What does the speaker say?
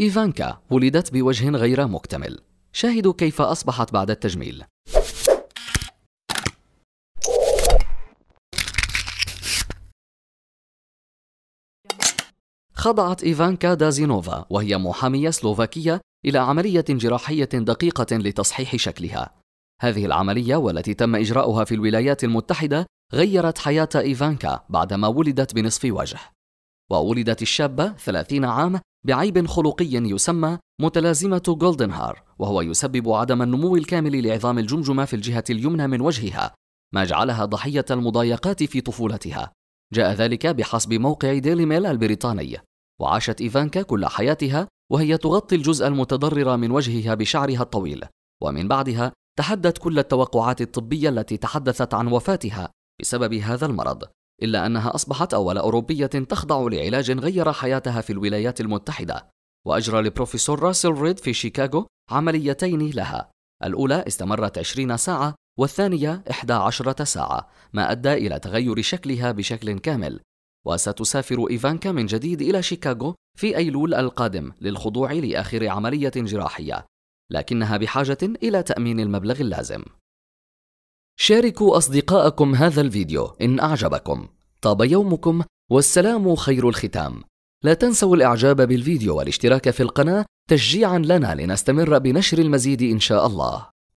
إيفانكا ولدت بوجه غير مكتمل شاهدوا كيف أصبحت بعد التجميل خضعت إيفانكا دازينوفا وهي محامية سلوفاكية إلى عملية جراحية دقيقة لتصحيح شكلها هذه العملية والتي تم إجراؤها في الولايات المتحدة غيرت حياة إيفانكا بعدما ولدت بنصف وجه وولدت الشابة 30 عام بعيب خلقي يسمى متلازمة جولدن هار وهو يسبب عدم النمو الكامل لعظام الجمجمة في الجهة اليمنى من وجهها ما جعلها ضحية المضايقات في طفولتها جاء ذلك بحسب موقع ديلي ميل البريطاني وعاشت إيفانكا كل حياتها وهي تغطي الجزء المتضرر من وجهها بشعرها الطويل ومن بعدها تحدت كل التوقعات الطبية التي تحدثت عن وفاتها بسبب هذا المرض إلا أنها أصبحت أول أوروبية تخضع لعلاج غير حياتها في الولايات المتحدة وأجرى البروفيسور راسل ريد في شيكاغو عمليتين لها الأولى استمرت 20 ساعة والثانية 11 ساعة ما أدى إلى تغير شكلها بشكل كامل وستسافر إيفانكا من جديد إلى شيكاغو في أيلول القادم للخضوع لآخر عملية جراحية لكنها بحاجة إلى تأمين المبلغ اللازم شاركوا أصدقائكم هذا الفيديو إن أعجبكم طاب يومكم والسلام خير الختام لا تنسوا الإعجاب بالفيديو والاشتراك في القناة تشجيعا لنا لنستمر بنشر المزيد إن شاء الله